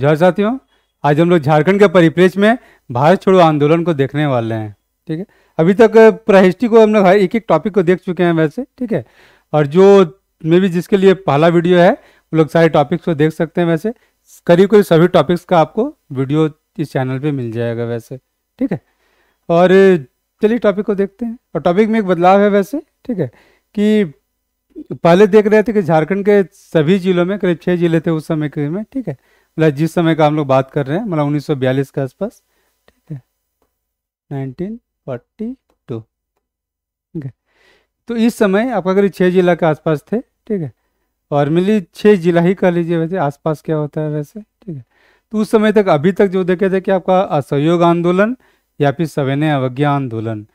जय साथियों आज हम लोग झारखंड के परिप्रेक्ष्य में भारत छोड़ो आंदोलन को देखने वाले हैं ठीक है अभी तक पूरा हिस्ट्री को हम लोग एक एक टॉपिक को देख चुके हैं वैसे ठीक है और जो मे भी जिसके लिए पहला वीडियो है वो लोग सारे टॉपिक्स को देख सकते हैं वैसे करीब करीब सभी टॉपिक्स का आपको वीडियो इस चैनल पर मिल जाएगा वैसे ठीक है और चलिए टॉपिक को देखते हैं और टॉपिक में एक बदलाव है वैसे ठीक है कि पहले देख रहे थे कि झारखंड के सभी जिलों में करीब छः जिले थे उस समय के में ठीक है मतलब जिस समय का हम लोग बात कर रहे हैं मतलब 1942 के आसपास ठीक है 1942 ठीक है तो इस समय आपका करीब छः जिला के आसपास थे ठीक है और मिली छः जिला ही कर लीजिए वैसे आसपास क्या होता है वैसे ठीक है तो उस समय तक अभी तक जो देखे थे कि आपका असहयोग आंदोलन या फिर सविनय अवज्ञा आंदोलन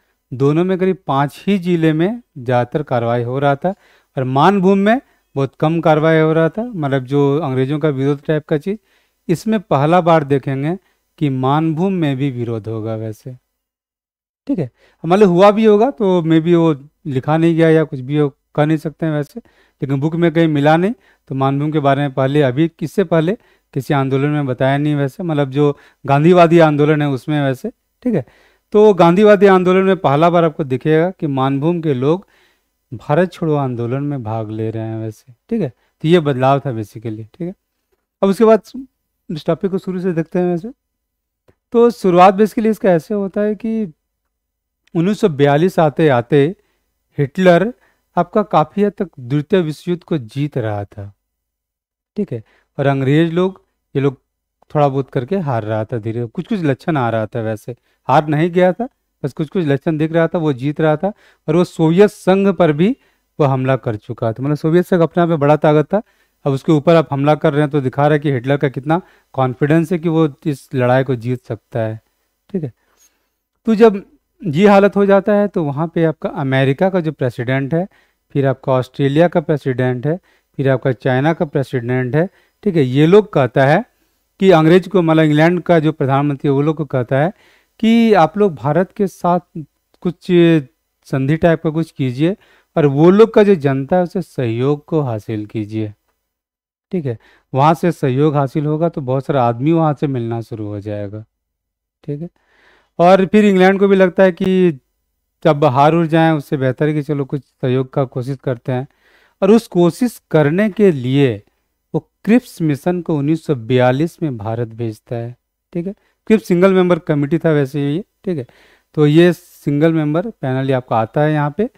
दोनों में करीब पाँच ही जिले में ज़्यादातर कार्रवाई हो रहा था और मानभूम में बहुत कम कार्रवाई हो रहा था मतलब जो अंग्रेजों का विरोध टाइप का चीज़ इसमें पहला बार देखेंगे कि मानभूम में भी विरोध होगा वैसे ठीक है मतलब हुआ भी होगा तो मे भी वो लिखा नहीं गया या कुछ भी हो कह नहीं सकते हैं वैसे लेकिन बुक में कहीं मिला नहीं तो मानभूम के बारे में पहले अभी किससे पहले किसी आंदोलन में बताया नहीं वैसे मतलब जो गांधीवादी आंदोलन है उसमें वैसे ठीक है तो गांधीवादी आंदोलन में पहला बार आपको दिखेगा कि मानभूम के लोग भारत छोड़ो आंदोलन में भाग ले रहे हैं वैसे ठीक है तो ये बदलाव था बेसिकली ठीक है अब उसके बाद इस टॉपिक को शुरू से देखते हैं वैसे तो शुरुआत बेसिकली इसका ऐसे होता है कि 1942 आते आते हिटलर आपका काफ़ी हद तक द्वितीय विश्व युद्ध को जीत रहा था ठीक है और अंग्रेज लोग ये लोग थोड़ा बहुत करके हार रहा था धीरे कुछ कुछ लक्षण आ रहा था वैसे हार नहीं गया था बस कुछ कुछ लक्षण दिख रहा था वो जीत रहा था और वो सोवियत संघ पर भी वो हमला कर चुका था मतलब सोवियत संघ अपने आप में बड़ा ताकत था अब उसके ऊपर आप हमला कर रहे हैं तो दिखा रहा है कि हिटलर का कितना कॉन्फिडेंस है कि वो इस लड़ाई को जीत सकता है ठीक है तो जब ये हालत हो जाता है तो वहाँ पे आपका अमेरिका का जो प्रेसिडेंट है फिर आपका ऑस्ट्रेलिया का प्रेसिडेंट है फिर आपका चाइना का प्रेसिडेंट है ठीक है ये लोग कहता है कि अंग्रेज को मतलब इंग्लैंड का जो प्रधानमंत्री है वो लोग को कहता है कि आप लोग भारत के साथ कुछ संधि टाइप का कुछ कीजिए और वो लोग का जो जनता है उसे सहयोग को हासिल कीजिए ठीक है वहाँ से सहयोग हासिल होगा तो बहुत सारा आदमी वहाँ से मिलना शुरू हो जाएगा ठीक है और फिर इंग्लैंड को भी लगता है कि जब हार उड़ जाएँ उससे बेहतर है कि चलो कुछ सहयोग का कोशिश करते हैं और उस कोशिश करने के लिए वो क्रिप्स मिशन को 1942 में भारत भेजता है ठीक है क्योंकि सिंगल मेंबर कमेटी था वैसे ये ठीक है तो ये सिंगल मेंबर पैनल ही आपका आता है यहाँ पे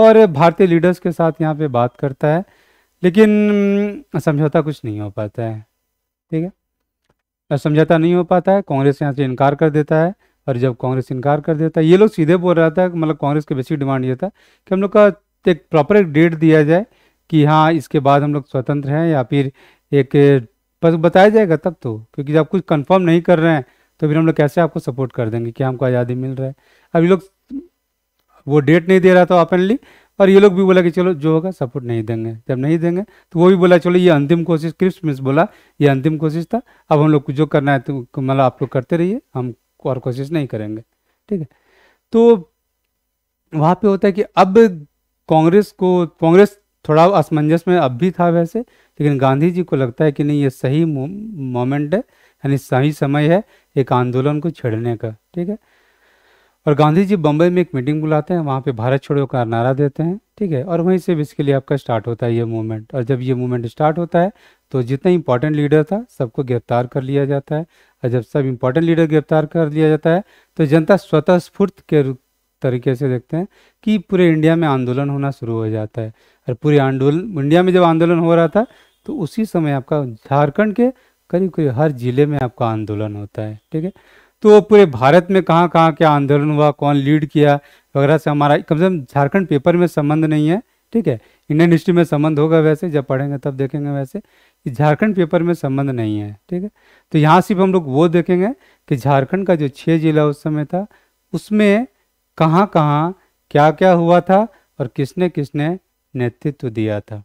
और भारतीय लीडर्स के साथ यहाँ पे बात करता है लेकिन समझौता कुछ नहीं हो पाता है ठीक है समझौता नहीं हो पाता है कांग्रेस यहाँ से इनकार कर देता है और जब कांग्रेस इनकार कर देता है ये लोग सीधे बोल रहा था मतलब कांग्रेस की बेसिक डिमांड ये था कि हम लोग का एक प्रॉपर एक डेट दिया जाए कि हाँ इसके बाद हम लोग स्वतंत्र हैं या फिर एक बस बताया जाएगा तब तो क्योंकि जब कुछ कंफर्म नहीं कर रहे हैं तो फिर हम लोग कैसे आपको सपोर्ट कर देंगे कि हमको आज़ादी मिल रहा है अब ये लोग वो डेट नहीं दे रहा था ओपनली और ये लोग भी बोला कि चलो जो होगा सपोर्ट नहीं देंगे जब नहीं देंगे तो वो भी बोला चलो ये अंतिम कोशिश क्रिप्स मिस बोला ये अंतिम कोशिश था अब हम लोग को जो करना है तो मतलब आप लोग करते रहिए हम और कोशिश नहीं करेंगे ठीक है तो वहाँ पे होता है कि अब कांग्रेस को कांग्रेस थोड़ा असमंजस में अब भी था वैसे लेकिन गांधी जी को लगता है कि नहीं ये सही मोमेंट है यानी सही समय है एक आंदोलन को छेड़ने का ठीक है और गांधी जी बम्बई में एक मीटिंग बुलाते हैं वहाँ पे भारत छोड़ो का नारा देते हैं ठीक है और वहीं से इसके लिए आपका स्टार्ट होता है ये मूवमेंट और जब ये मूवमेंट स्टार्ट होता है तो जितना इंपॉर्टेंट लीडर था सबको गिरफ्तार कर लिया जाता है और जब सब इंपॉर्टेंट लीडर गिरफ्तार कर लिया जाता है तो जनता स्वतः स्फूर्त के तरीके से देखते हैं कि पूरे इंडिया में आंदोलन होना शुरू हो जाता है और पूरे आंदोलन इंडिया में जब आंदोलन हो रहा था तो उसी समय आपका झारखंड के करीब करीब हर जिले में आपका आंदोलन होता है ठीक है तो पूरे भारत में कहाँ कहाँ क्या आंदोलन हुआ कौन लीड किया वगैरह से हमारा कम से कम झारखंड पेपर में संबंध नहीं है ठीक है इंडियन हिस्ट्री में संबंध होगा वैसे जब पढ़ेंगे तब देखेंगे वैसे कि झारखंड पेपर में संबंध नहीं है ठीक है तो यहाँ सिर्फ हम लोग वो देखेंगे कि झारखंड का जो छः जिला उस समय था उसमें कहाँ कहाँ क्या क्या हुआ था और किसने किसने नेतृत्व दिया था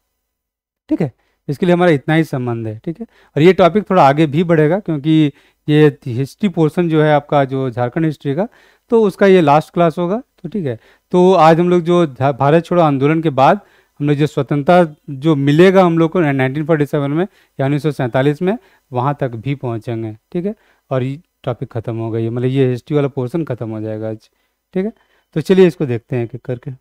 ठीक है इसके लिए हमारा इतना ही संबंध है ठीक है और ये टॉपिक थोड़ा आगे भी बढ़ेगा क्योंकि ये हिस्ट्री पोर्सन जो है आपका जो झारखंड हिस्ट्री का तो उसका ये लास्ट क्लास होगा तो ठीक है तो आज हम लोग जो भारत छोड़ो आंदोलन के बाद हम लोग जो स्वतंत्रता जो मिलेगा हम लोग को नाइनटीन फोर्टी सेवन में या उन्नीस में वहाँ तक भी पहुँचेंगे ठीक है और ये टॉपिक ख़त्म हो गई मतलब ये हिस्ट्री वाला पोर्सन ख़त्म हो जाएगा आज ठीक है तो चलिए इसको देखते हैं कि करके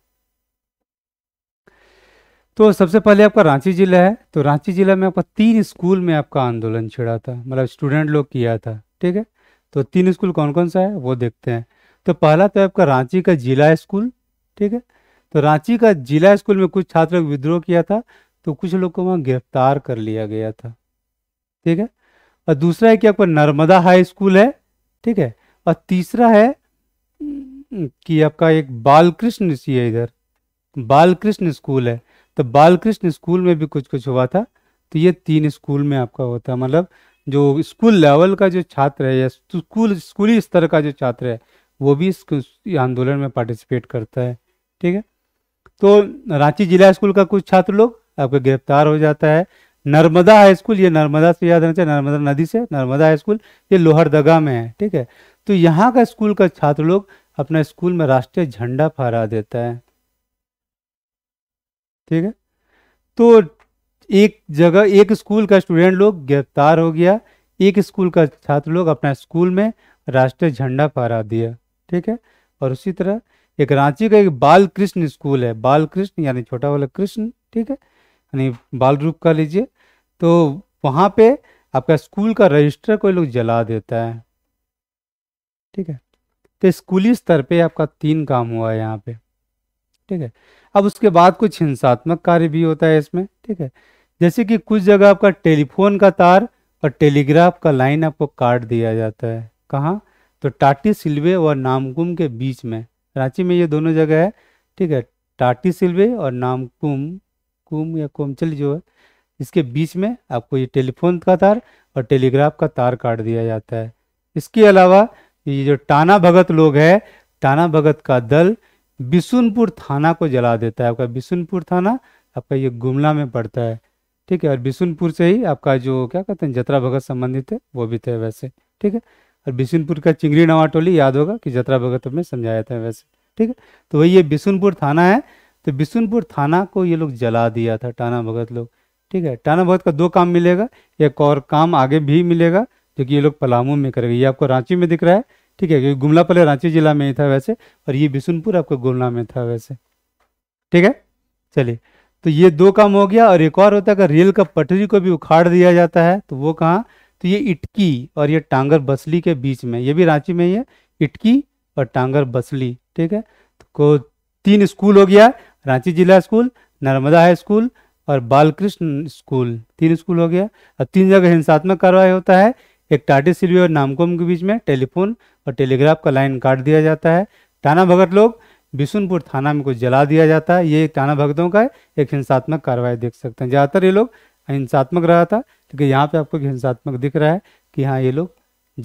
तो सबसे पहले आपका रांची ज़िला है तो रांची ज़िला में आपका तीन स्कूल में आपका आंदोलन छिड़ा था मतलब स्टूडेंट लोग किया था ठीक है तो तीन स्कूल कौन कौन सा है वो देखते हैं तो पहला तो आपका रांची का जिला स्कूल ठीक है तो रांची का जिला स्कूल में कुछ छात्र विद्रोह किया था तो कुछ लोग को वहाँ गिरफ्तार कर लिया गया था ठीक है और दूसरा है कि आपका नर्मदा हाई स्कूल है ठीक है और तीसरा है कि आपका एक बालकृष्ण सी है इधर बालकृष्ण स्कूल है तो बालकृष्ण स्कूल में भी कुछ कुछ हुआ था तो ये तीन स्कूल में आपका होता है मतलब जो स्कूल लेवल का जो छात्र है या स्कूल स्कूली स्तर का जो छात्र है वो भी इस आंदोलन में पार्टिसिपेट करता है ठीक है तो रांची जिला स्कूल का कुछ छात्र लोग आपका गिरफ्तार हो जाता है नर्मदा हाई स्कूल ये नर्मदा से याद रहना चाहिए नर्मदा नदी से नर्मदा हाई स्कूल ये लोहरदगा में है ठीक है तो यहाँ का स्कूल का छात्र लोग अपना स्कूल में राष्ट्रीय झंडा फहरा देता है ठीक है तो एक जगह एक स्कूल का स्टूडेंट लोग गिरफ्तार हो गया एक स्कूल का छात्र लोग अपना स्कूल में राष्ट्रीय झंडा फहरा दिया ठीक है और उसी तरह एक रांची का एक बाल कृष्ण स्कूल है बाल कृष्ण यानी छोटा वाला कृष्ण ठीक है यानी बाल रूप का लीजिए तो वहाँ पे आपका स्कूल का रजिस्टर कोई लोग जला देता है ठीक है तो स्कूली स्तर पे आपका तीन काम हुआ है यहाँ पे ठीक है अब उसके बाद कुछ हिंसात्मक कार्य भी होता है इसमें ठीक है जैसे कि कुछ जगह आपका टेलीफोन का तार और टेलीग्राफ का लाइन आपको काट दिया जाता है कहाँ तो टाटी सिल्वे और नामकुम के बीच में रांची में ये दोनों जगह है ठीक है टाटी सिल्वे और नामकुम कुम या कोमचल जो है इसके बीच में आपको ये टेलीफोन का तार और टेलीग्राफ का तार काट दिया जाता है इसके अलावा ये जो टाना भगत लोग है टाना भगत का दल बिशुनपुर थाना को जला देता है आपका बिशुनपुर थाना आपका ये गुमला में पड़ता है ठीक है और बिशुनपुर से ही आपका जो क्या कहते हैं जतरा भगत संबंधित है वो भी थे वैसे ठीक है और बिशुनपुर का चिंगड़ी नवा टोली याद होगा कि जतरा भगत हमने समझाया था वैसे ठीक है तो वही ये बिशुनपुर थाना है तो बिशुनपुर थाना को ये लोग जला दिया था टाना भगत लोग ठीक है टाना भगत का दो काम मिलेगा एक और काम आगे भी मिलेगा जो कि ये लोग पलामू में करेगा ये आपको रांची में दिख रहा है ठीक है क्योंकि गुमला पहले रांची जिला में ही था वैसे और ये बिशुनपुर आपका गुमला में था वैसे ठीक है चलिए तो ये दो काम हो गया और एक और होता है रेल का पटरी को भी उखाड़ दिया जाता है तो वो कहाँ तो ये इटकी और ये टांगर बसली के बीच में ये भी रांची में ही है इटकी और टांगर बसली ठीक है तो को तीन स्कूल हो गया रांची जिला स्कूल नर्मदा हाई स्कूल और बालकृष्ण स्कूल तीन स्कूल हो गया और तीन जगह हिंसात्मक कार्रवाई होता है एक टाटी सिल्वी और नामकोम के बीच में टेलीफोन और टेलीग्राफ का लाइन काट दिया जाता है टाना भगत लोग बिशुनपुर थाना में कुछ जला दिया जाता है ये टाना भगतों का एक हिंसात्मक कार्रवाई देख सकते हैं ज़्यादातर ये लोग हिंसात्मक रहा था लेकिन यहाँ पर आपको हिंसात्मक दिख रहा है कि हाँ ये लोग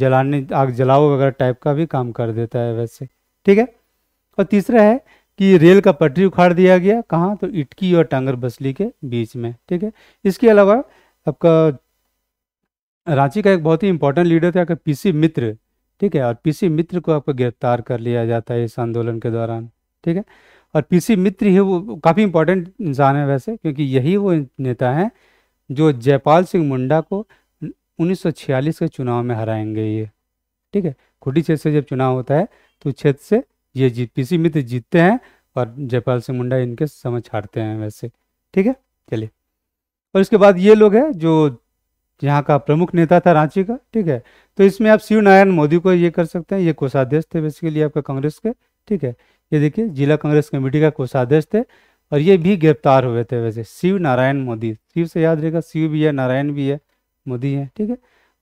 जलाने आग जलाओ वगैरह टाइप का भी काम कर देता है वैसे ठीक है और तीसरा है कि रेल का पटरी उखाड़ दिया गया कहाँ तो इटकी और टांगर बसली के बीच में ठीक है इसके अलावा आपका रांची का एक बहुत ही इंपॉर्टेंट लीडर था पी सी मित्र ठीक है और पीसी मित्र को आपको गिरफ्तार कर लिया जाता है इस आंदोलन के दौरान ठीक है और पीसी मित्र ही वो काफ़ी इंपॉर्टेंट इंसान है वैसे क्योंकि यही वो नेता हैं जो जयपाल सिंह मुंडा को 1946 के चुनाव में हराएंगे ये ठीक है खुटी क्षेत्र से जब चुनाव होता है तो क्षेत्र से ये जीत पी मित्र जीतते हैं और जयपाल सिंह मुंडा इनके समझ हारते हैं वैसे ठीक है चलिए और इसके बाद ये लोग हैं जो यहाँ का प्रमुख नेता था रांची का ठीक है तो इसमें आप शिव नारायण मोदी को ये कर सकते हैं ये कोषाध्यक्ष थे बेसिकली आपका कांग्रेस के ठीक है ये देखिए जिला कांग्रेस कमेटी का कोषाध्यक्ष थे और ये भी गिरफ्तार हुए थे वैसे शिव नारायण मोदी शिव से याद रहेगा शिव भी है नारायण भी है मोदी है ठीक है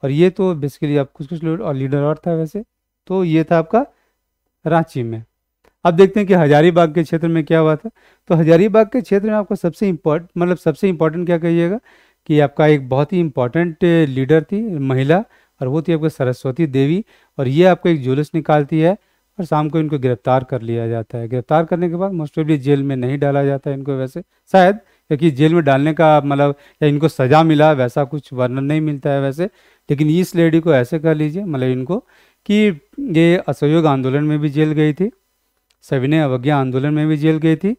और ये तो बेसिकली आप कुछ कुछ और लीडर और था वैसे तो ये था आपका रांची में अब देखते हैं कि हजारीबाग के क्षेत्र में क्या हुआ था तो हजारीबाग के क्षेत्र में आपको सबसे इम्पोर्ट मतलब सबसे इम्पोर्टेंट क्या कहिएगा कि आपका एक बहुत ही इम्पोर्टेंट लीडर थी महिला और वो थी आपके सरस्वती देवी और ये आपका एक जुलूस निकालती है और शाम को इनको गिरफ्तार कर लिया जाता है गिरफ्तार करने के बाद मोस्टली जेल में नहीं डाला जाता है इनको वैसे शायद क्योंकि जेल में डालने का मतलब या इनको सज़ा मिला वैसा कुछ वर्णन नहीं मिलता है वैसे लेकिन इस लेडी को ऐसे कर लीजिए मतलब इनको कि ये असहयोग आंदोलन में भी जेल गई थी सविनय अवज्ञा आंदोलन में भी जेल गई थी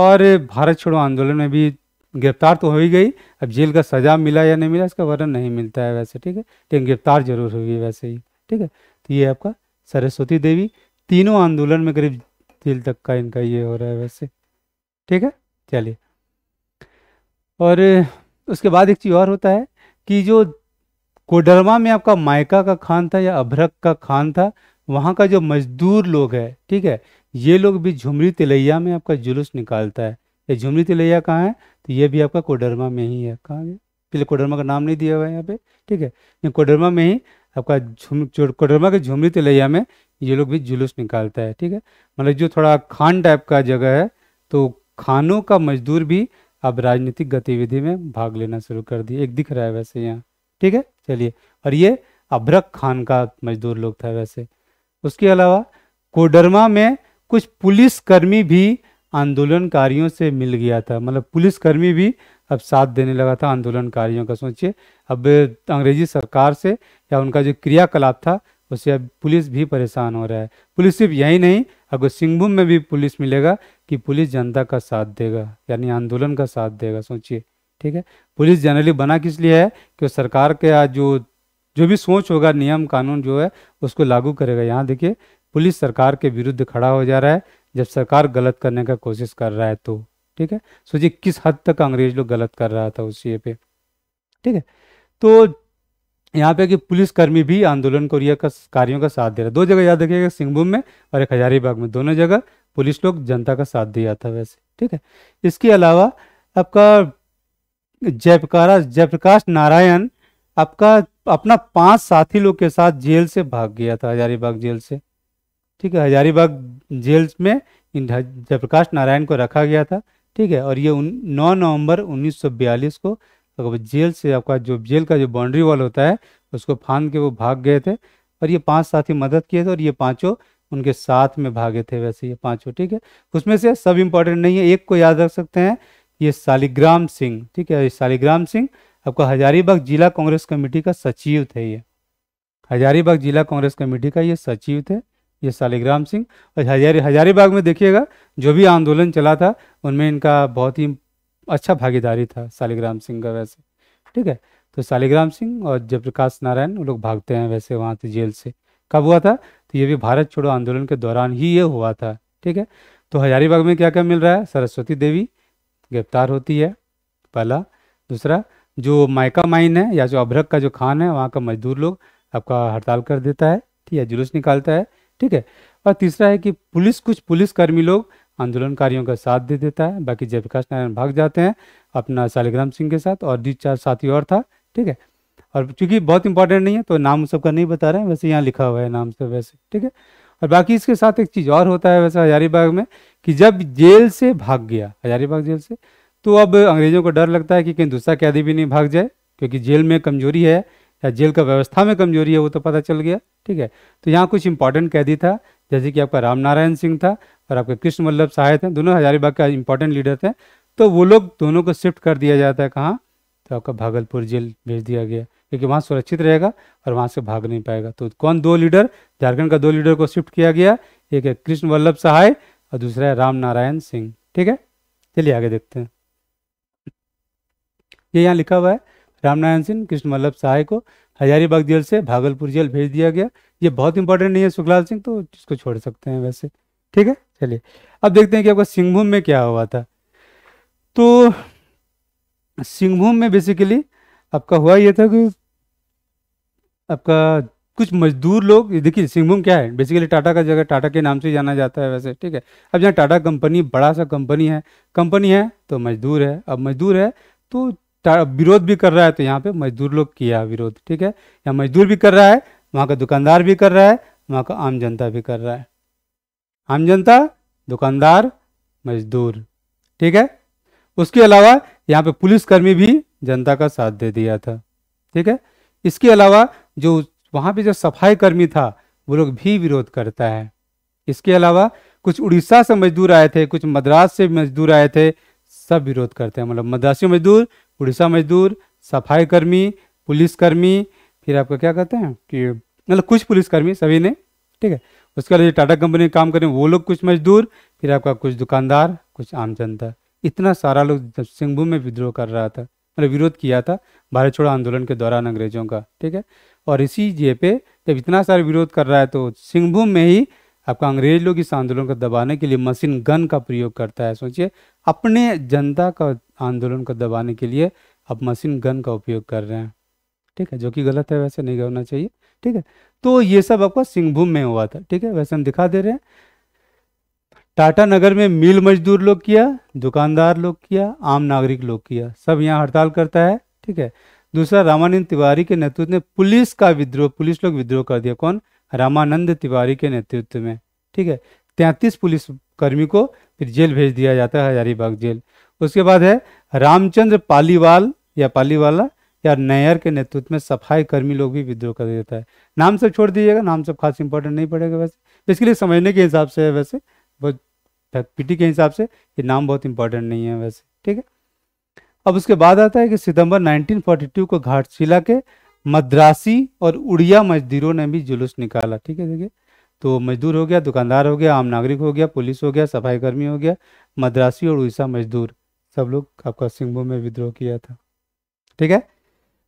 और भारत छोड़ो आंदोलन में भी गिरफ्तार तो हो ही गई अब जेल का सज़ा मिला या नहीं मिला इसका वर्णन नहीं मिलता है वैसे ठीक है लेकिन गिरफ्तार जरूर हुई वैसे ही ठीक है तो ये आपका सरस्वती देवी तीनों आंदोलन में करीब जेल तक का इनका ये हो रहा है वैसे ठीक है चलिए और उसके बाद एक चीज़ और होता है कि जो कोडरमा में आपका मायका का खान था या अभ्रक का खान था वहाँ का जो मजदूर लोग है ठीक है ये लोग भी झुमरी तिलैया में आपका जुलूस निकालता है ये झुमरी तिलैया कहाँ है तो ये भी आपका कोडरमा में ही है कहाँ पहले कोडरमा का नाम नहीं दिया हुआ है यहाँ पे ठीक है ये कोडरमा में ही आपका झुम कोडरमा के झुमरी तिलैया में ये लोग भी जुलूस निकालता है ठीक है मतलब जो थोड़ा खान टाइप का जगह है तो खानों का मजदूर भी अब राजनीतिक गतिविधि में भाग लेना शुरू कर दिए एक दिख रहा है वैसे यहाँ ठीक है चलिए और ये अभ्रक खान का मजदूर लोग था वैसे उसके अलावा कोडरमा में कुछ पुलिसकर्मी भी आंदोलनकारियों से मिल गया था मतलब पुलिसकर्मी भी अब साथ देने लगा था आंदोलनकारियों का सोचिए अब अंग्रेजी सरकार से या उनका जो क्रियाकलाप था उससे अब पुलिस भी परेशान हो रहा है पुलिस सिर्फ यही नहीं अगर सिंहभूम में भी पुलिस मिलेगा कि पुलिस जनता का साथ देगा यानी आंदोलन का साथ देगा सोचिए ठीक है पुलिस जनरली बना किस लिए है कि सरकार के जो जो भी सोच होगा नियम कानून जो है उसको लागू करेगा यहाँ देखिए पुलिस सरकार के विरुद्ध खड़ा हो जा रहा है जब सरकार गलत करने का कोशिश कर रहा है तो ठीक है सोचिए किस हद तक अंग्रेज लोग गलत कर रहा था उस ये पे ठीक है तो यहाँ पे कि पुलिसकर्मी भी आंदोलन को रिया का कार्यों का साथ दे रहा दो जगह याद रखिएगा सिंहभूम में और एक हजारीबाग में दोनों जगह पुलिस लोग जनता का साथ दिया था वैसे ठीक है इसके अलावा आपका जयप्रकाश जयप्रकाश नारायण आपका अपना पांच साथी लोग के साथ जेल से भाग गया था हजारीबाग जेल से ठीक है हजारीबाग जेल में जयप्रकाश नारायण को रखा गया था ठीक है और ये नौ नवंबर 1942 को अगर जेल से आपका जो जेल का जो बाउंड्री वॉल होता है उसको फांद के वो भाग गए थे और ये पांच साथी मदद किए थे और ये पांचों उनके साथ में भागे थे वैसे ये पांचों ठीक है उसमें से सब इम्पोर्टेंट नहीं है एक को याद रख सकते हैं ये शालिग्राम सिंह ठीक है ये शालिग्राम सिंह आपका हजारीबाग जिला कांग्रेस कमेटी का सचिव थे ये हजारीबाग जिला कांग्रेस कमेटी का ये सचिव थे ये शालिग्राम सिंह और हजारी हजारीबाग में देखिएगा जो भी आंदोलन चला था उनमें इनका बहुत ही अच्छा भागीदारी था शालिग्राम सिंह का वैसे ठीक है तो शालिग्राम सिंह और जयप्रकाश नारायण वो लोग भागते हैं वैसे वहाँ से जेल से कब हुआ था तो ये भी भारत छोड़ो आंदोलन के दौरान ही ये हुआ था ठीक है तो हजारीबाग में क्या क्या मिल रहा है सरस्वती देवी गिरफ्तार होती है पहला दूसरा जो मायका माइन है या जो अभ्रक का जो खान है वहाँ का मजदूर लोग आपका हड़ताल कर देता है ठीक है जुलूस निकालता है ठीक है और तीसरा है कि पुलिस कुछ पुलिसकर्मी लोग आंदोलनकारियों का साथ दे देता है बाकी जयप्रकाश नारायण भाग जाते हैं अपना शालिग्राम सिंह के साथ और जी चार साथी और था ठीक है और चूँकि बहुत इंपॉर्टेंट नहीं है तो नाम सबका नहीं बता रहे हैं वैसे यहाँ लिखा हुआ है नाम से वैसे ठीक है और बाकी इसके साथ एक चीज़ और होता है वैसे हजारीबाग में कि जब जेल से भाग गया हजारीबाग जेल से तो अब अंग्रेजों को डर लगता है कि कहीं दूसरा कैदी भी नहीं भाग जाए क्योंकि जेल में कमजोरी है या जेल का व्यवस्था में कमजोरी है वो तो पता चल गया ठीक है तो यहाँ कुछ इंपॉर्टेंट कैदी था जैसे कि आपका राम नारायण सिंह था और आपके कृष्ण वल्लभ सहाय थे दोनों हजारीबाग का इंपॉर्टेंट लीडर थे तो वो लोग दोनों को शिफ्ट कर दिया जाता है कहाँ तो आपका भागलपुर जेल भेज दिया गया क्योंकि वहाँ सुरक्षित रहेगा और वहाँ से भाग नहीं पाएगा तो कौन दो लीडर झारखंड का दो लीडर को शिफ्ट किया गया एक है कृष्ण वल्लभ सहाय और दूसरा है राम नारायण सिंह ठीक है चलिए आगे देखते हैं ये यहाँ लिखा हुआ है रामनारायण सिंह कृष्ण वल्लभ सहाय को हजारीबाग जेल से भागलपुर जेल भेज दिया गया ये बहुत इंपॉर्टेंट नहीं है सुखलाल सिंह तो इसको छोड़ सकते हैं वैसे ठीक है चलिए अब देखते हैं कि आपका सिंहभूम में क्या हुआ था तो सिंहभूम में बेसिकली आपका हुआ यह था कि आपका कुछ मजदूर लोग देखिए सिंहभूम क्या है बेसिकली टाटा का जगह टाटा के नाम से जाना जाता है वैसे ठीक है अब जहाँ टाटा कंपनी बड़ा सा कंपनी है कंपनी है तो मजदूर है अब मजदूर है तो विरोध भी कर रहा है तो यहाँ पे मजदूर लोग किया विरोध ठीक है यहाँ मजदूर भी कर रहा है वहाँ का दुकानदार भी कर रहा है वहाँ का आम जनता भी कर रहा है आम जनता दुकानदार मजदूर ठीक है उसके अलावा यहाँ पे पुलिसकर्मी भी जनता का साथ दे दिया था ठीक है इसके अलावा जो वहाँ पे जो सफाई कर्मी था वो लोग भी विरोध करता है इसके अलावा कुछ उड़ीसा से मजदूर आए थे कुछ मद्रास से मजदूर आए थे सब विरोध करते हैं मतलब मद्रासी मजदूर उड़ीसा मजदूर सफाई कर्मी पुलिसकर्मी फिर आपका क्या कहते हैं कि मतलब कुछ पुलिसकर्मी सभी ने ठीक है उसके बाद जो टाटा कंपनी में काम करें वो लोग कुछ मजदूर फिर आपका कुछ दुकानदार कुछ आम जनता इतना सारा लोग सिंहभूम में विद्रोह कर रहा था मतलब विरोध किया था भारत छोड़ो आंदोलन के दौरान अंग्रेजों का ठीक है और इसी जे पे जब इतना सारा विरोध कर रहा है तो सिंहभूम में ही आपका अंग्रेज लोग इस आंदोलन को दबाने के लिए मशीन गन का प्रयोग करता है सोचिए अपने जनता का आंदोलन को दबाने के लिए आप मशीन गन का उपयोग कर रहे हैं ठीक है जो कि गलत है वैसे नहीं होना चाहिए ठीक है तो ये सब आपका सिंहभूम में हुआ था ठीक है वैसे हम दिखा दे रहे हैं टाटा नगर में मिल मजदूर लोग किया दुकानदार लोग किया आम नागरिक लोग किया सब यहाँ हड़ताल करता है ठीक है दूसरा रामानंद तिवारी के नेतृत्व ने पुलिस का विद्रोह पुलिस लोग विद्रोह कर दिया कौन रामानंद तिवारी के नेतृत्व में ठीक है तैंतीस पुलिस कर्मी को फिर जेल भेज दिया जाता है हजारीबाग जेल उसके बाद है रामचंद्र पालीवाल या पालीवाला या नैयर के नेतृत्व में सफाई कर्मी लोग भी विद्रोह कर देता है नाम सब छोड़ दीजिएगा नाम सब खास इंपॉर्टेंट नहीं पड़ेगा वैसे बेसिकली समझने के हिसाब से है वैसे पीटी के हिसाब से ये नाम बहुत इंपॉर्टेंट नहीं है वैसे ठीक है अब उसके बाद आता है कि सितंबर 1942 को घाटशिला के मद्रासी और उड़िया मजदूरों ने भी जुलूस निकाला ठीक है देखिए तो मजदूर हो गया दुकानदार हो गया आम नागरिक हो गया पुलिस हो गया सफाईकर्मी हो गया मद्रासी और उड़ीसा मजदूर सब लोग आपका सिंहभूम में विद्रोह किया था ठीक है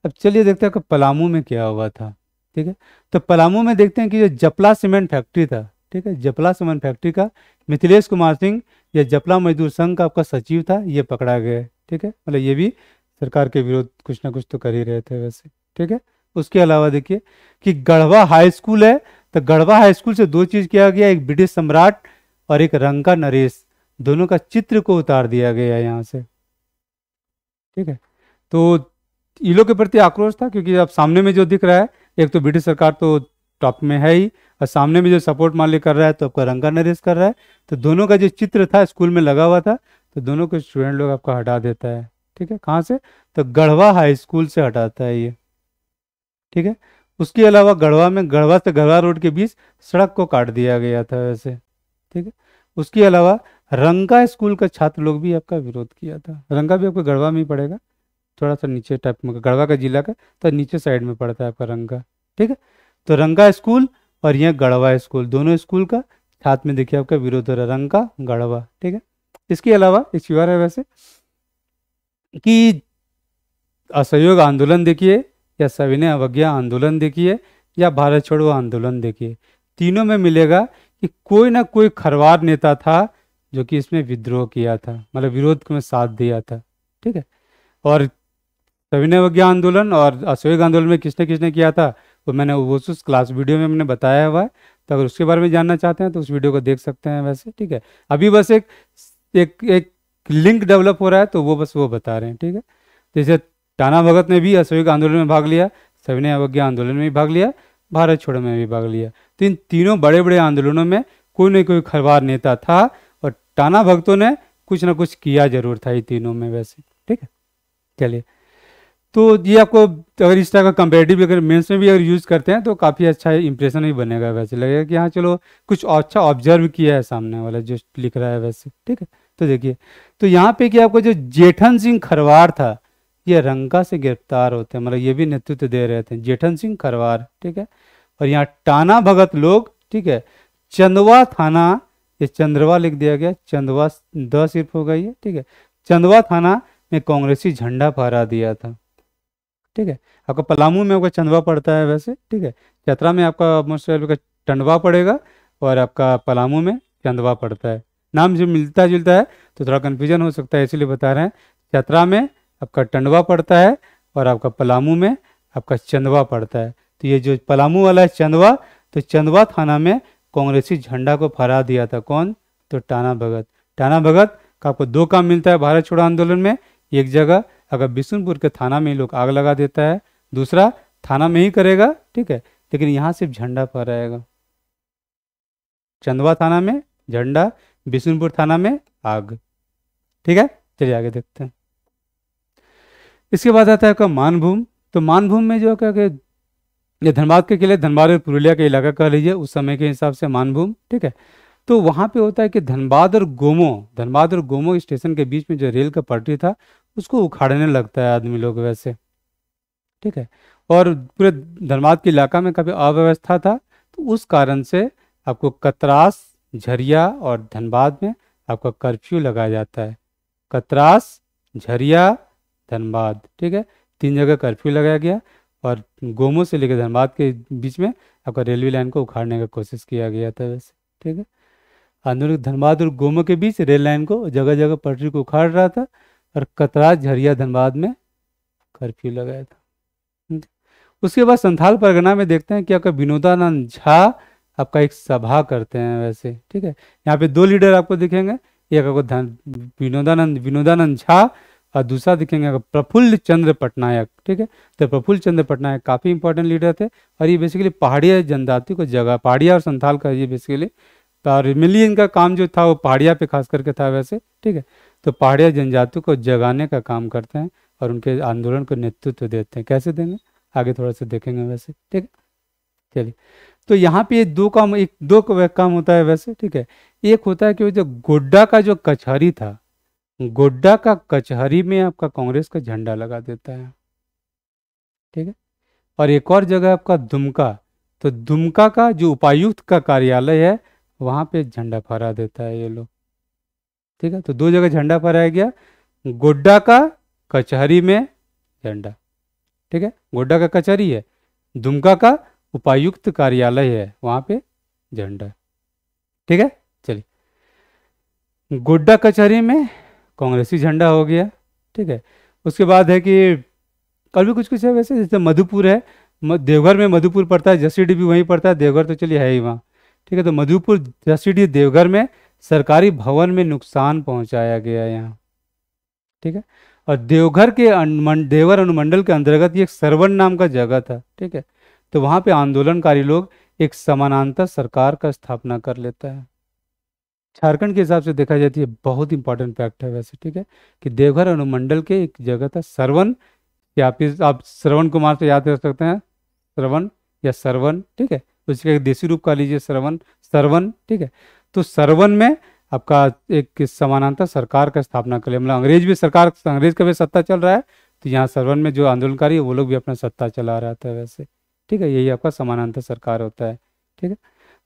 अब चलिए देखते हैं कि पलामू में क्या हुआ था ठीक है तो पलामू में देखते हैं कि जो जपला सीमेंट फैक्ट्री था ठीक है जपला सीमेंट फैक्ट्री का मिथिलेश कुमार सिंह यह जपला मजदूर संघ का आपका सचिव था ये पकड़ा गया ठीक है मतलब ये भी सरकार के विरोध कुछ ना कुछ तो कर ही रहे थे वैसे ठीक है उसके अलावा देखिए कि गढ़वा हाई स्कूल है तो गढ़वा हाई स्कूल से दो चीज किया गया एक ब्रिटिश सम्राट और एक रंका नरेश दोनों का चित्र को उतार दिया गया है यहाँ से ठीक है तो ये लोग के प्रति आक्रोश था क्योंकि अब सामने में जो दिख रहा है एक तो ब्रिटिश सरकार तो टॉप में है ही और सामने में जो सपोर्ट मान ली कर रहा है तो आपका रंगा नरेश कर रहा है तो दोनों का जो चित्र था स्कूल में लगा हुआ था तो दोनों को स्टूडेंट लोग आपका हटा देता है ठीक है कहाँ से तो गढ़वा हाई स्कूल से हटाता है ये ठीक है उसके अलावा गढ़वा में गढ़वा से गढ़वा रोड के बीच सड़क को काट दिया गया था वैसे ठीक है उसके अलावा रंगा स्कूल का छात्र लोग भी आपका विरोध किया था रंगा भी आपको गढ़वा में ही पड़ेगा थोड़ा सा नीचे टाइप में गढ़वा का जिला का तो नीचे साइड में पड़ता है आपका रंगा ठीक है तो रंगा स्कूल और यह गढ़वा स्कूल दोनों स्कूल का छात्र में देखिए आपका विरोध हो रहा है रंगा गढ़वा ठीक है इसके अलावा एक शिवार है वैसे कि असहयोग आंदोलन देखिए या सविनय अवज्ञा आंदोलन देखिए या भारत छोड़ो आंदोलन देखिए तीनों में मिलेगा कि कोई ना कोई खरवार नेता था जो कि इसमें विद्रोह किया था मतलब विरोध में साथ दिया था ठीक है और सविनय अवज्ञा आंदोलन और अशोक आंदोलन में किसने किसने किया था वो मैंने वो उस क्लास वीडियो में मैंने बताया हुआ है तो अगर उसके बारे में जानना चाहते हैं तो उस वीडियो को देख सकते हैं वैसे ठीक है अभी बस एक एक एक लिंक डेवलप हो रहा है तो वो बस वो बता रहे हैं ठीक है जैसे टाना भगत ने भी असहयोग आंदोलन में भाग लिया सविनय अवज्ञा आंदोलन में भी भाग लिया भारत छोड़ो में भी भाग लिया तो इन तीनों बड़े बड़े आंदोलनों में कोई ना कोई खरवार नेता था और टाना भगतों ने कुछ ना कुछ किया जरूर था ये तीनों में वैसे ठीक है चलिए तो ये आपको अगर इस तरह का कंपेरेटिव अगर मेंस में भी अगर यूज़ करते हैं तो काफ़ी अच्छा इंप्रेशन भी बनेगा वैसे लगेगा कि हाँ चलो कुछ अच्छा ऑब्जर्व किया है सामने वाला जो लिख रहा है वैसे ठीक है तो देखिए तो यहाँ पे कि आपको जो जेठन सिंह खरवार था ये रंका से गिरफ्तार होते हैं मतलब ये भी नेतृत्व दे रहे थे जेठन सिंह खरवार ठीक है और यहाँ टाना भगत लोग ठीक है चंदवा थाना ये चंद्रवा लिख दिया गया चंदवा द सिर्फ हो गई है ठीक है चंदवा थाना में कांग्रेसी झंडा फहरा दिया था ठीक है आपका पलामू में आपका चंदवा पड़ता है वैसे ठीक है चतरा में आपका मोस्ट का टंडवा पड़ेगा और आपका पलामू में चंदवा पड़ता है नाम जो मिलता जुलता है तो थोड़ा कन्फ्यूजन हो सकता है इसीलिए बता रहे हैं चतरा में आपका टंडवा पड़ता है और आपका पलामू में आपका चंदवा पड़ता है तो ये जो पलामू वाला है चंदवा तो चंदवा थाना में कांग्रेसी झंडा को फहरा दिया था कौन तो टाना भगत टाना भगत का आपको दो काम मिलता है भारत छोड़ो आंदोलन में एक जगह अगर बिशुनपुर के थाना में लोग आग लगा देता है दूसरा थाना में ही करेगा ठीक है लेकिन यहाँ सिर्फ झंडा फहराएगा चंदवा थाना में झंडा बिशुनपुर थाना में आग ठीक है चलिए आगे देखते हैं इसके बाद आता है आपका मानभूम तो मानभूम में जो क्या ये धनबाद के किले धनबाद और पुरुलिया का इलाका कह लीजिए उस समय के हिसाब से मानभूम ठीक है तो वहाँ पे होता है कि धनबाद और गोमो धनबाद और गोमो स्टेशन के बीच में जो रेल का पटरी था उसको उखाड़ने लगता है आदमी लोग वैसे ठीक है और पूरे धनबाद के इलाका में काफ़ी अव्यवस्था था तो उस कारण से आपको कतरास झरिया और धनबाद में आपका कर्फ्यू लगाया जाता है कतरास झरिया धनबाद ठीक है तीन जगह कर्फ्यू लगाया गया और गोमो से लेकर धनबाद के बीच में आपका रेलवे लाइन को उखाड़ने का कोशिश किया गया था वैसे ठीक है आंदोलन धनबाद और गोमो के बीच रेल लाइन को जगह जगह पटरी को उखाड़ रहा था और कतराज झरिया धनबाद में कर्फ्यू लगाया था उसके बाद संथाल परगना में देखते हैं कि आपका विनोदानंद झा आपका एक सभा करते हैं वैसे ठीक है यहाँ पे दो लीडर आपको दिखेंगे एक आपको विनोदानंद विनोदानंद झा और दूसरा देखेंगे अगर प्रफुल्ल चंद्र पटनायक ठीक है तो प्रफुल्ल चंद्र पटनायक काफ़ी इंपॉर्टेंट लीडर थे और ये बेसिकली पहाड़िया जनजाति को जगह पहाड़िया और संथाल का ये बेसिकली और मिली इनका काम जो था वो पहाड़िया पे खास करके था वैसे ठीक है तो पहाड़िया जनजाति को जगाने का काम करते हैं और उनके आंदोलन को नेतृत्व देते हैं कैसे देंगे आगे थोड़ा सा देखेंगे वैसे ठीक है चलिए तो यहाँ पे ये दो काम एक दो काम होता है वैसे ठीक है एक होता है कि वो जो गोड्डा का जो कचहरी था गोड्डा का कचहरी में आपका कांग्रेस का झंडा लगा देता है ठीक है और एक और जगह आपका दुमका तो दुमका का जो उपायुक्त का कार्यालय है वहां पे झंडा फहरा देता है ये लोग ठीक है तो दो जगह झंडा फहराया गया गोड्डा का कचहरी में झंडा ठीक है गोड्डा का कचहरी है दुमका का उपायुक्त कार्यालय है वहां पे झंडा ठीक है चलिए गोड्डा कचहरी में कांग्रेसी झंडा हो गया ठीक है उसके बाद है कि कल भी कुछ कुछ है वैसे जैसे मधुपुर है देवघर में मधुपुर पड़ता है जसीडी भी वहीं पड़ता है देवघर तो चलिए है ही वहाँ ठीक है तो मधुपुर जसीडी देवघर में सरकारी भवन में नुकसान पहुंचाया गया यहाँ ठीक है और देवघर के अनुमंड देवघर अनुमंडल के अंतर्गत ये सरवन नाम का जगह था ठीक है तो वहाँ पर आंदोलनकारी लोग एक समानांतर सरकार का स्थापना कर लेता है झारखंड के हिसाब से देखा जाती तो है बहुत इंपॉर्टेंट फैक्ट है वैसे ठीक है कि देवघर अनुमंडल के एक जगह था सरवन या फिर आप श्रवण कुमार से याद कर सकते हैं श्रवण या सरवन ठीक है उसके देसी रूप का लीजिए श्रवण सरवन ठीक है तो सरवन में आपका एक समानांतर सरकार का स्थापना कर लिया मतलब अंग्रेज भी सरकार अंग्रेज का भी सत्ता चल रहा है तो यहाँ सरवन में जो आंदोलनकारी है वो लोग भी अपना सत्ता चला रहा था वैसे ठीक है यही आपका समानांतर सरकार होता है ठीक है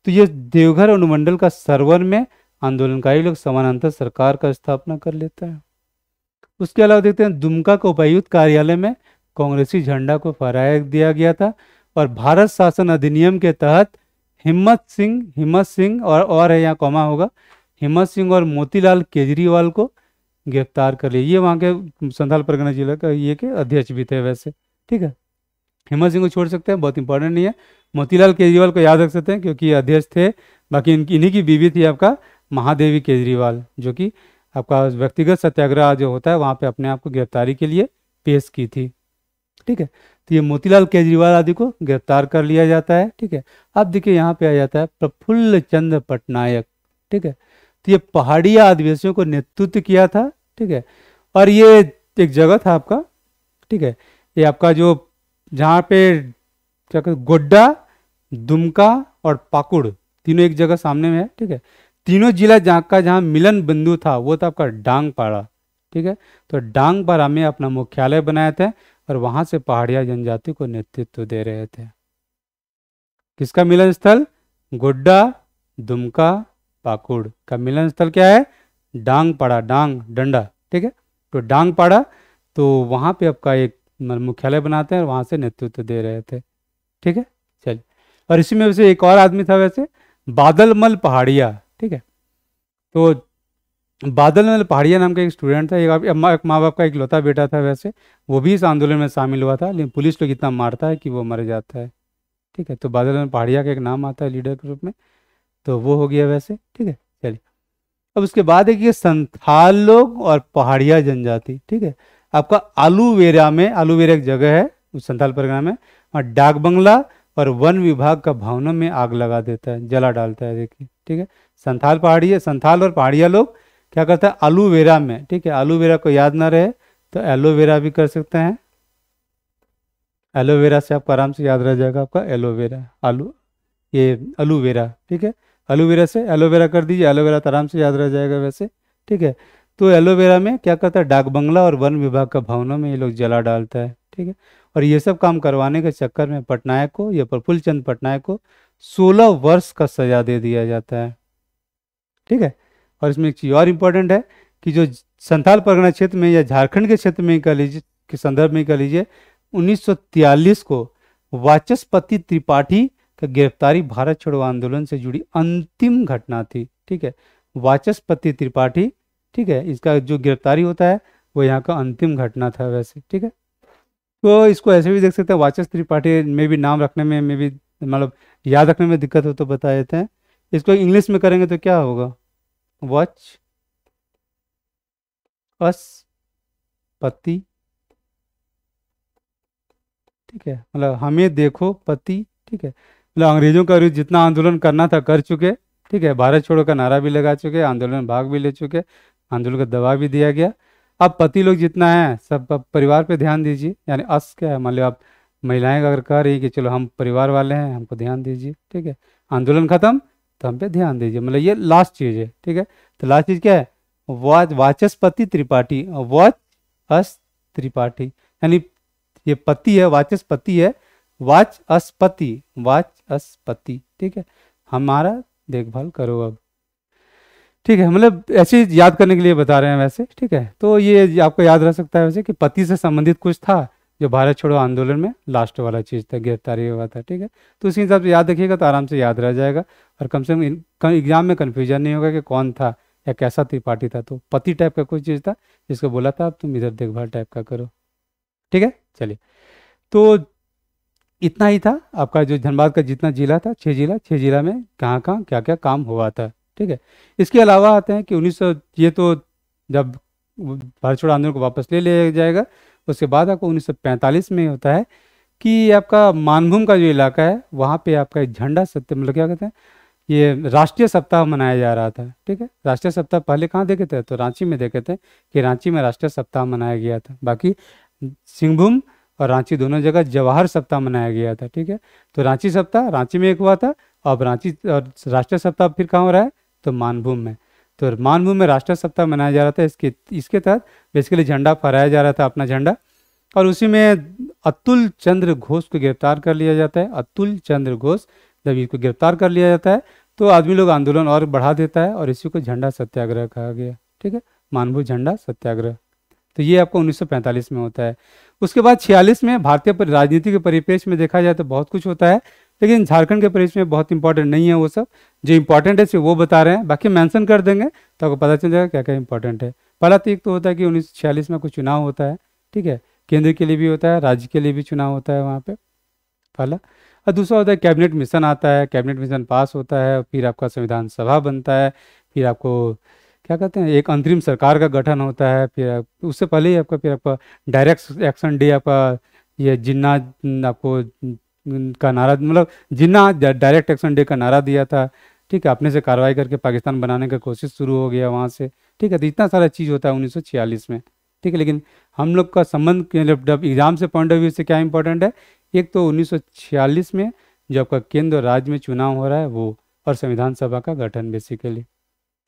तो ये देवघर अनुमंडल का सरवन में आंदोलनकारी लोग समानांतर सरकार का स्थापना कर लेता है उसके अलावा देखते हैं दुमका के उपायुक्त कार्यालय में कांग्रेसी झंडा को फहराया दिया गया था और भारत शासन अधिनियम के तहत हिम्मत सिंह हिम्मत सिंह और और है यहाँ कौमा होगा हिम्मत सिंह और मोतीलाल केजरीवाल को गिरफ्तार कर लिया ये वहाँ के संथाल परगना जिला का ये के अध्यक्ष भी थे वैसे ठीक है हिम्मत सिंह को छोड़ सकते हैं बहुत इंपॉर्टेंट नहीं है मोतीलाल केजरीवाल को याद रख सकते हैं क्योंकि अध्यक्ष थे बाकी इनकी इन्हीं की बीवी थी आपका महादेवी केजरीवाल जो कि आपका व्यक्तिगत सत्याग्रह जो होता है वहाँ पे अपने आप को गिरफ्तारी के लिए पेश की थी ठीक है तो ये मोतीलाल केजरीवाल आदि को गिरफ्तार कर लिया जाता है ठीक है अब देखिए यहाँ पे आ जाता है प्रफुल्ल चंद्र पटनायक ठीक है तो ये पहाड़ी आदिवासियों को नेतृत्व किया था ठीक है और ये एक जगह था आपका ठीक है ये आपका जो जहाँ पे क्या गोड्डा दुमका और पाकुड़ तीनों एक जगह सामने में है ठीक है तीनों जिला जहाँ का जहाँ मिलन बिंदु था वो था आपका डांगपाड़ा ठीक है तो डांगपाड़ा में अपना मुख्यालय बनाए थे और वहां से पहाड़िया जनजाति को नेतृत्व दे रहे थे किसका मिलन स्थल गोड्डा दुमका पाकुड़ का मिलन स्थल क्या है डांगपाड़ा डांग डंडा ठीक है तो डांगपाड़ा तो वहां पे आपका एक मुख्यालय बनाते हैं और वहां से नेतृत्व दे रहे थे ठीक है चलिए और इसी में वैसे एक और आदमी था वैसे बादलमल पहाड़िया ठीक है तो बादल मतलब पहाड़िया नाम का एक स्टूडेंट था एक एक माँ बाप का एक लौता बेटा था वैसे वो भी इस आंदोलन में शामिल हुआ था लेकिन पुलिस लोग इतना मारता है कि वो मर जाता है ठीक है तो बादल में पहाड़िया का एक नाम आता है लीडर के रूप में तो वो हो गया वैसे ठीक है चलिए अब उसके बाद है कि संथाल लोग और पहाड़िया जनजाति ठीक है आपका आलूवेरा में आलूवेरा एक जगह है उस संथाल परगना में वहाँ डाक बंगला और वन विभाग का भवनों में आग लगा देता है जला डालता है देखिए ठीक है संथाल पहाड़ी है संथाल और पहाड़िया लोग क्या करता है एलोवेरा में ठीक है एलोवेरा को याद ना रहे तो एलोवेरा भी कर सकते हैं एलोवेरा से आपको आराम से याद रह जाएगा आपका एलोवेरा आलू ये एलोवेरा ठीक है एलोवेरा से एलोवेरा कर दीजिए एलोवेरा तो आराम से याद रह जाएगा वैसे ठीक है तो एलोवेरा में क्या करता है डाक बंगला और वन विभाग का भवनों में ये लोग जला डालता है ठीक है और ये सब काम करवाने के चक्कर में पटनायक को या प्रफुल्ल चंद पटनायक को सोलह वर्ष का सजा दे दिया जाता है ठीक है और इसमें एक चीज़ और इम्पोर्टेंट है कि जो संथाल परगना क्षेत्र में या झारखंड के क्षेत्र में कह लीजिए के संदर्भ में कह लीजिए 1943 को वाचस्पति त्रिपाठी का गिरफ्तारी भारत छोड़ो आंदोलन से जुड़ी अंतिम घटना थी ठीक है वाचस्पति त्रिपाठी ठीक है इसका जो गिरफ्तारी होता है वो यहाँ का अंतिम घटना था वैसे ठीक है तो इसको ऐसे भी देख सकते हैं वाचस त्रिपाठी में भी नाम रखने में में भी मतलब याद रखने में दिक्कत हो तो बता देते हैं इसको इंग्लिश में करेंगे तो क्या होगा वॉच अस पति ठीक है मतलब हमें देखो पति ठीक है मतलब अंग्रेजों का जितना आंदोलन करना था कर चुके ठीक है भारत छोड़ो का नारा भी लगा चुके आंदोलन भाग भी ले चुके आंदोलन का दबाव भी दिया गया अब पति लोग जितना है सब परिवार पे ध्यान दीजिए यानी अस क्या है मान मतलब लो आप महिलाएं अगर कह रही कि चलो हम परिवार वाले हैं हमको ध्यान दीजिए ठीक है आंदोलन खत्म तो हम पे ध्यान दीजिए मतलब ये लास्ट चीज़ है ठीक है तो लास्ट चीज़ क्या है वाच वाचस्पति त्रिपाठी वाच अस त्रिपाठी यानी ये पति है वाचस्पति है वाच अस्पति वाच अस्पति ठीक है हमारा देखभाल करो अब ठीक है मतलब ऐसे याद करने के लिए बता रहे हैं वैसे ठीक है तो ये आपको याद रह सकता है वैसे कि पति से संबंधित कुछ था जो भारत छोड़ो आंदोलन में लास्ट वाला चीज़ था गिरफ्तारी हुआ था ठीक है तो उसी हिसाब से याद रखिएगा तो आराम से याद रह जाएगा और कम से कम एग्जाम में कन्फ्यूजन नहीं होगा कि कौन था या कैसा त्रिपाठी था तो पति टाइप का कोई चीज़ था जिसको बोला था आप तुम इधर देखभाल टाइप का करो ठीक है चलिए तो इतना ही था आपका जो धनबाद का जितना जिला था छः जिला छः जिला में कहाँ कहाँ क्या क्या काम हुआ था ठीक है इसके अलावा आते हैं कि उन्नीस ये तो जब भारत छोड़ो आंदोलन को वापस ले लिया जाएगा उसके बाद आपको 1945 में होता है कि आपका मानभूम का जो इलाका है वहाँ पे आपका एक झंडा सत्य मतलब क्या कहते हैं ये राष्ट्रीय सप्ताह मनाया जा रहा था ठीक है राष्ट्रीय सप्ताह पहले कहाँ देखे थे तो रांची में देखे थे कि रांची में राष्ट्रीय सप्ताह मनाया गया था बाकी सिंहभूम और रांची दोनों जगह जवाहर सप्ताह मनाया गया था ठीक है तो रांची सप्ताह रांची में एक हुआ था अब रांची और राष्ट्रीय सप्ताह फिर कहाँ हो रहा है तो मानभूम में तो मानभू में राष्ट्र सप्ताह मनाया जा रहा था इसके इसके तहत बेसिकली झंडा फहराया जा रहा था अपना झंडा और उसी में अतुल चंद्र घोष को गिरफ्तार कर लिया जाता है अतुल चंद्र घोष जब इसको गिरफ्तार कर लिया जाता है तो आदमी लोग आंदोलन और बढ़ा देता है और इसी को झंडा सत्याग्रह कहा गया ठीक है मानभू झंडा सत्याग्रह तो ये आपको 1945 में होता है उसके बाद 46 में भारतीय राजनीति के परिपेक्ष में देखा जाए तो बहुत कुछ होता है लेकिन झारखंड के परीक्षा में बहुत इंपॉर्टेंट नहीं है वो सब जो इंपॉर्टेंट है वो बता रहे हैं बाकी मेंशन कर देंगे तो आपको पता चल जाएगा क्या क्या इंपॉर्टेंट है पहला तो एक तो होता है कि उन्नीस में कुछ चुनाव होता है ठीक है केंद्र के लिए भी होता है राज्य के लिए भी चुनाव होता है वहाँ पे पहला और दूसरा होता है कैबिनेट मिशन आता है कैबिनेट मिशन पास होता है फिर आपका संविधान सभा बनता है फिर आपको क्या कहते हैं एक अंतरिम सरकार का गठन होता है फिर उससे पहले ही आपका फिर आपका डायरेक्ट एक्शन डे आपका ये जिन्ना आपको का नारा मतलब जिन्ना डायरेक्ट एक्शन डे का नारा दिया था ठीक है अपने से कार्रवाई करके पाकिस्तान बनाने का कोशिश शुरू हो गया वहाँ से ठीक है तो इतना सारा चीज़ होता है उन्नीस में ठीक है लेकिन हम लोग का संबंध एग्ज़ाम से पॉइंट ऑफ व्यू से क्या इंपॉर्टेंट है एक तो उन्नीस में जो आपका केंद्र और राज्य में चुनाव हो रहा है वो और संविधान सभा का गठन बेसिकली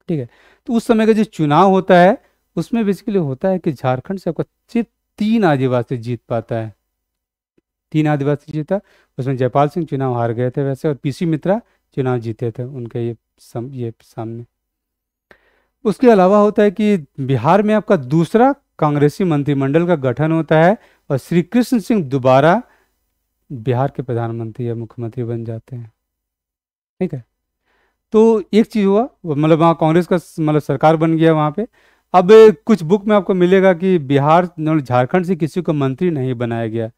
ठीक है तो उस समय का जो चुनाव होता है उसमें बेसिकली होता है कि झारखंड से आपका सिर्फ तीन आदिवासी जीत पाता है तीन आदिवासी जीता उसमें जयपाल सिंह चुनाव हार गए थे वैसे और पीसी मित्रा चुनाव जीते थे उनके ये सम, ये सामने उसके अलावा होता है कि बिहार में आपका दूसरा कांग्रेसी मंत्रिमंडल का गठन होता है और श्री कृष्ण सिंह दोबारा बिहार के प्रधानमंत्री या मुख्यमंत्री बन जाते हैं ठीक है तो एक चीज़ हुआ मतलब वहाँ कांग्रेस का मतलब सरकार बन गया वहाँ पे अब कुछ बुक में आपको मिलेगा कि बिहार मतलब झारखंड से किसी को मंत्री नहीं बनाया गया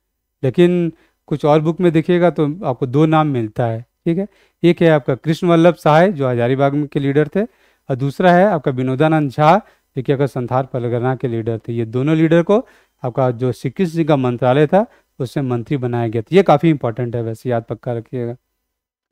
लेकिन कुछ और बुक में देखिएगा तो आपको दो नाम मिलता है ठीक है एक है आपका कृष्ण वल्लभ सहाय जो हजारीबाग के लीडर थे और दूसरा है आपका विनोदानंद झा जो कि आपका संथार परगना के लीडर थे ये दोनों लीडर को आपका जो श्री कृष्ण जी का मंत्रालय था उससे मंत्री बनाया गया था ये काफ़ी इंपॉर्टेंट है वैसे याद पक्का रखिएगा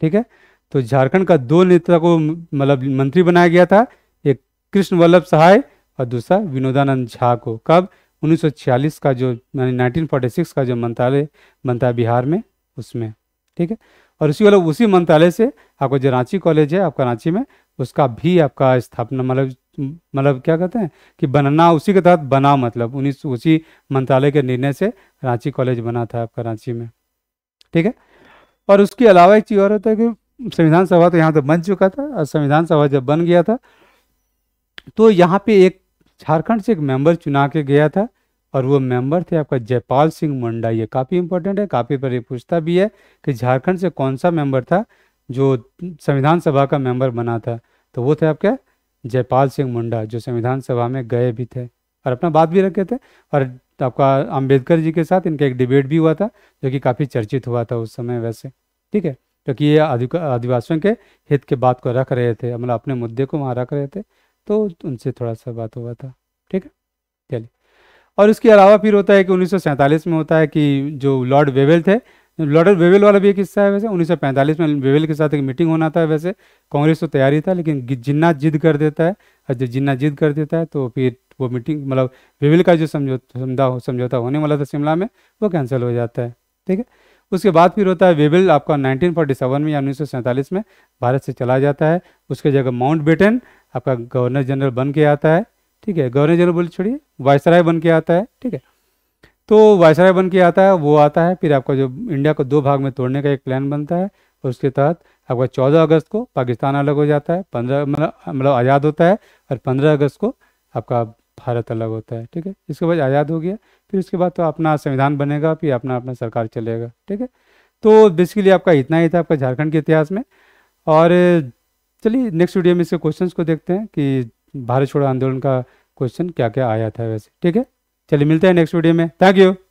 ठीक है तो झारखंड का दो नेता को मतलब मंत्री बनाया गया था एक कृष्ण वल्लभ सहाय और दूसरा विनोदानंद झा को कब 1946 का जो यानी 1946 का जो मंत्रालय बनता है बिहार में उसमें ठीक है और उसी वाला उसी मंत्रालय से आपको जो रांची कॉलेज है आपका रांची में उसका भी आपका स्थापना मतलब मतलब क्या कहते हैं कि बनना उसी के तहत बना मतलब उन्नीस उसी मंत्रालय के निर्णय से रांची कॉलेज बना था आपका रांची में ठीक है और उसके अलावा एक चीज़ और होता है कि संविधान सभा तो यहाँ तो बन चुका था और संविधान सभा जब बन गया था तो यहाँ पे एक झारखंड से एक मेंबर चुना के गया था और वो मेंबर थे आपका जयपाल सिंह मुंडा ये काफ़ी इंपॉर्टेंट है काफ़ी पर ये पूछता भी है कि झारखंड से कौन सा मेंबर था जो संविधान सभा का मेंबर बना था तो वो थे आपके जयपाल सिंह मुंडा जो संविधान सभा में गए भी थे और अपना बात भी रखे थे और आपका अम्बेडकर जी के साथ इनका एक डिबेट भी हुआ था जो कि काफ़ी चर्चित हुआ था उस समय वैसे ठीक है क्योंकि ये आदिवासियों के हित के बात को रख रहे थे मतलब अपने मुद्दे को वहाँ रख रहे थे तो उनसे थोड़ा सा बात हुआ था ठीक है चलिए और उसके अलावा फिर होता है कि उन्नीस में होता है कि जो लॉर्ड वेवेल थे लॉर्ड वेवेल वाला भी एक हिस्सा है वैसे 1945 में वेवेल के साथ एक मीटिंग होना था वैसे कांग्रेस तो तैयारी था लेकिन जिन्ना जिद कर देता है और जब जिन्ना जिद कर देता है तो फिर वो मीटिंग मतलब वेवेल का जो समझौता समझौता होने वाला था शिमला में वो कैंसिल हो जाता है ठीक है उसके बाद फिर होता है वेवेल आपका नाइनटीन में या उन्नीस में भारत से चला जाता है उसके जगह माउंट बेटन आपका गवर्नर जनरल बन के आता है ठीक है गवर्नर जनरल बोल छोड़िए वायसराय बन के आता है ठीक है तो वायसराय बन के आता है वो आता है फिर आपका जो इंडिया को दो भाग में तोड़ने का एक प्लान बनता है उसके तहत आपका चौदह अगस्त को पाकिस्तान अलग हो जाता है पंद्रह मतलब मतलब आज़ाद होता है और पंद्रह अगस्त को आपका भारत अलग होता है ठीक है इसके बाद आज़ाद हो गया फिर उसके बाद तो अपना संविधान बनेगा फिर अपना अपना सरकार चलेगा ठीक है तो बेसिकली आपका इतना ही था आपका झारखंड के इतिहास में और चलिए नेक्स्ट वीडियो में इसके क्वेश्चंस को देखते हैं कि भारत छोड़ो आंदोलन का क्वेश्चन क्या क्या आया था वैसे ठीक है चलिए मिलते हैं नेक्स्ट वीडियो में थैंक यू